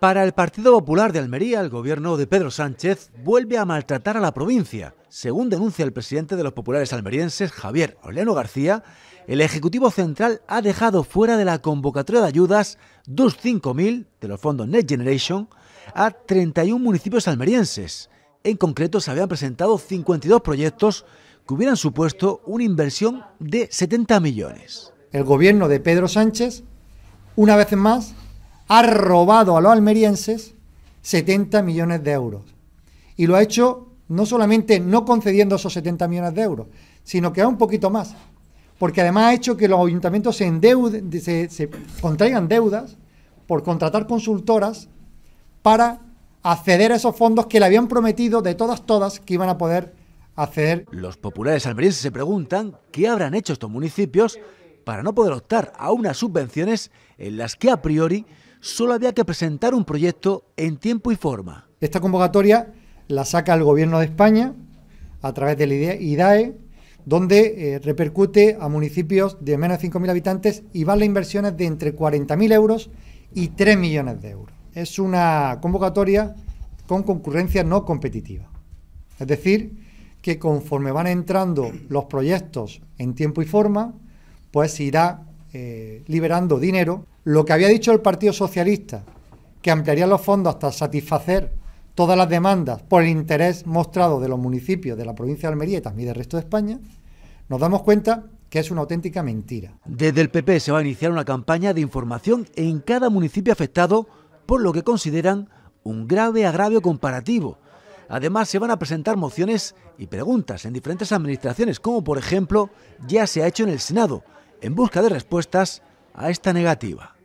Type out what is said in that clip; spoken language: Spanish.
Para el Partido Popular de Almería, el gobierno de Pedro Sánchez vuelve a maltratar a la provincia. Según denuncia el presidente de los populares almerienses, Javier Orleano García, el Ejecutivo Central ha dejado fuera de la convocatoria de ayudas 25.000 de los fondos Next Generation a 31 municipios almerienses. En concreto, se habían presentado 52 proyectos que hubieran supuesto una inversión de 70 millones. El gobierno de Pedro Sánchez, una vez más, ha robado a los almerienses 70 millones de euros. Y lo ha hecho no solamente no concediendo esos 70 millones de euros, sino que ha un poquito más. Porque además ha hecho que los ayuntamientos se, endeuden, se, se contraigan deudas por contratar consultoras para acceder a esos fondos que le habían prometido de todas, todas, que iban a poder acceder. Los populares almerienses se preguntan qué habrán hecho estos municipios para no poder optar a unas subvenciones en las que a priori solo había que presentar un proyecto en tiempo y forma. Esta convocatoria la saca el Gobierno de España a través del IDAE, donde eh, repercute a municipios de menos de 5.000 habitantes y vale inversiones de entre 40.000 euros y 3 millones de euros. Es una convocatoria con concurrencia no competitiva. Es decir, que conforme van entrando los proyectos en tiempo y forma, pues se irá eh, liberando dinero lo que había dicho el Partido Socialista, que ampliaría los fondos hasta satisfacer todas las demandas por el interés mostrado de los municipios de la provincia de Almería y también del resto de España, nos damos cuenta que es una auténtica mentira. Desde el PP se va a iniciar una campaña de información en cada municipio afectado por lo que consideran un grave agravio comparativo. Además, se van a presentar mociones y preguntas en diferentes administraciones, como por ejemplo ya se ha hecho en el Senado, en busca de respuestas a esta negativa.